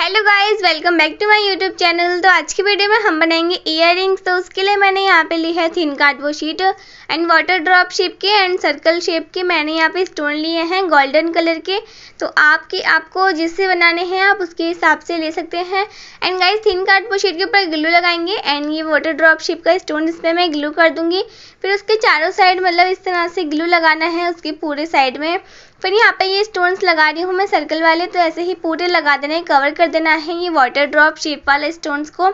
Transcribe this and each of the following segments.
hello guys welcome back to my YouTube channel तो आज की वीडियो में हम बनाएंगे इयर तो उसके लिए मैंने यहाँ पे ली है thin cardboard sheet and water drop shape के एंड सर्कल शेप के मैंने यहाँ पे स्टोन लिए हैं गोल्डन कलर के तो आपके आपको जिससे बनाने हैं आप उसके हिसाब से ले सकते हैं and guys thin cardboard sheet के ऊपर ग्लू लगाएंगे एंड ये वाटर ड्रॉप शेप का स्टोन इस पर मैं ग्लू कर दूँगी फिर उसके चारों साइड मतलब इस तरह से ग्लू लगाना है उसके पूरे साइड में फिर यहाँ पे ये स्टोन्स लगा रही हूँ मैं सर्कल वाले तो ऐसे ही पूरे लगा देना है कवर कर देना है ये वाटर ड्रॉप शेप वाले स्टोन्स को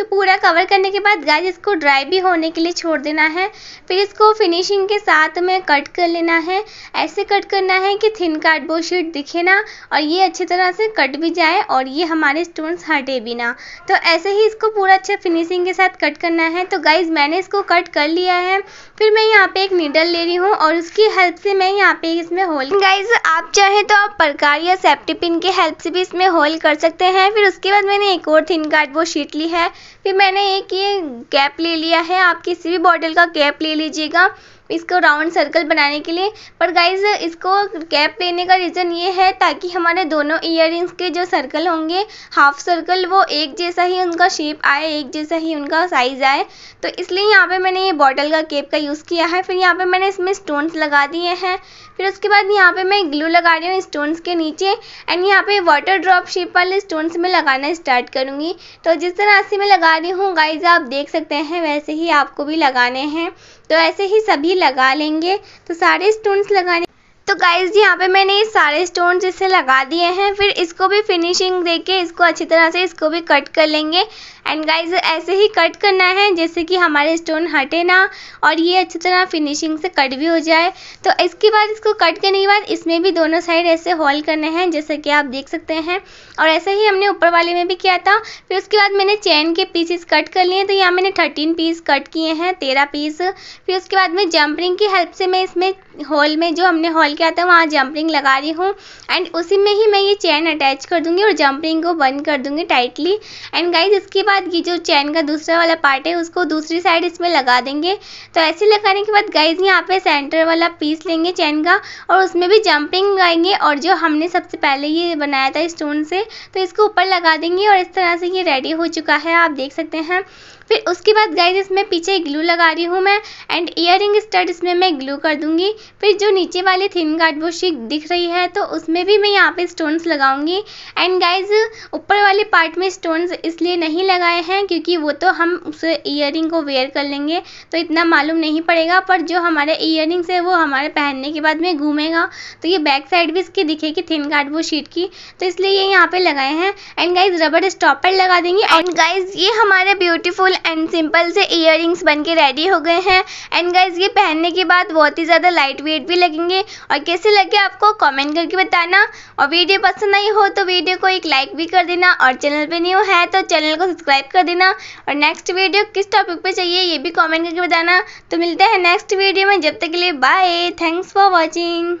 तो पूरा कवर करने के बाद गाइज इसको ड्राई भी होने के लिए छोड़ देना है फिर इसको फिनिशिंग के साथ में कट कर लेना है ऐसे कट करना है कि थिन कार्डबोर्ड शीट दिखे ना और ये अच्छी तरह से कट भी जाए और ये हमारे स्टोन्स हटे भी ना तो ऐसे ही इसको पूरा अच्छा फिनिशिंग के साथ कट करना है तो गाइज मैंने इसको कट कर लिया है फिर मैं यहाँ पे एक निडल ले रही हूँ और उसकी हेल्प से मैं यहाँ पे इसमें होल गाइज आप चाहे तो आप प्रकार या सेफ्टी पिन की हेल्प से भी इसमें होल कर सकते हैं फिर उसके बाद मैंने एक और थिन कार्ड वो शीट ली है फिर मैंने एक ये गैप ले लिया है आप किसी भी बॉटल का गैप ले लीजिएगा इसको राउंड सर्कल बनाने के लिए पर गाइज इसको कैप लेने का रीज़न ये है ताकि हमारे दोनों ईयर के जो सर्कल होंगे हाफ सर्कल वो एक जैसा ही उनका शेप आए एक जैसा ही उनका साइज़ आए तो इसलिए यहाँ पे मैंने ये बॉटल का केप का यूज़ किया है फिर यहाँ पे मैंने इसमें स्टोन्स लगा दिए हैं फिर उसके बाद यहाँ पे मैं ग्लू लगा रही हूँ स्टोन्स के नीचे एंड यहाँ पे वाटर ड्रॉप शेप वाले स्टोन्स में लगाना स्टार्ट करूँगी तो जिस तरह से मैं लगा रही हूँ गाइज आप देख सकते हैं वैसे ही आपको भी लगाने हैं तो ऐसे ही सभी लगा लेंगे तो सारे स्टोन्स लगाने तो गाइज यहाँ पे मैंने ये सारे स्टोन इसे लगा दिए हैं फिर इसको भी फिनिशिंग देके इसको अच्छी तरह से इसको भी कट कर लेंगे एंड गाइज ऐसे ही कट करना है जैसे कि हमारे स्टोन हटे ना और ये अच्छी तरह फिनिशिंग से कट भी हो जाए तो इसके बाद इसको कट करने के बाद इसमें भी दोनों साइड ऐसे हॉल करने हैं जैसे कि आप देख सकते हैं और ऐसे ही हमने ऊपर वाले में भी किया था फिर उसके बाद मैंने चैन के पीसेस कट कर लिए तो यहाँ मैंने थर्टीन पीस कट किए हैं तेरह पीस फिर उसके बाद में जंपरिंग की हेल्प से मैं इसमें हॉल में जो हमने हॉल किया था वहाँ जंपरिंग लगा रही हूँ एंड उसी में ही मैं ये चैन अटैच कर दूँगी और जंपरिंग को बंद कर दूँगी टाइटली एंड गाइज इसके बाद बाद ये जो चैन का दूसरा वाला पार्ट है उसको दूसरी साइड इसमें लगा देंगे तो ऐसे लगाने के बाद गाइज यहाँ पे सेंटर वाला पीस लेंगे चैन का और उसमें भी जंपिंग लगाएंगे और जो हमने सबसे पहले ये बनाया था स्टोन से तो इसको ऊपर लगा देंगे और इस तरह से ये रेडी हो चुका है आप देख सकते हैं फिर उसके बाद गाइज इसमें पीछे ग्लू लगा रही हूँ मैं एंड ईयर स्टड इसमें मैं ग्लू कर दूँगी फिर जो नीचे वाली थिन वो शीट दिख रही है तो उसमें भी मैं यहाँ पे स्टोन्स लगाऊंगी एंड गाइज ऊपर वाले पार्ट में स्टोन्स इसलिए नहीं लगाए हैं क्योंकि वो तो हम उस ईयर को वेयर कर लेंगे तो इतना मालूम नहीं पड़ेगा पर जो हमारे ईयर है वो हमारे पहनने के बाद में घूमेगा तो ये बैक साइड भी इसकी दिखेगी थिन वो शीट की तो इसलिए ये यहाँ पे लगाए हैं एंड गाइज रबर स्टॉपर लगा देंगे एंड गाइज ये हमारे ब्यूटीफुल एंड सिंपल से इयर बन के रेडी हो गए हैं एंड गाइज ये पहनने के बाद बहुत ही ज़्यादा लाइट वेट भी लगेंगे और कैसे लगे आपको कमेंट करके बताना और वीडियो पसंद आई हो तो वीडियो को एक लाइक भी कर देना और चैनल पे न्यू है तो चैनल को सब्सक्राइब कर देना और नेक्स्ट वीडियो किस टॉपिक पर चाहिए ये भी कॉमेंट करके बताना तो मिलते हैं नेक्स्ट वीडियो में जब तक के लिए बाय थैंक्स फॉर वॉचिंग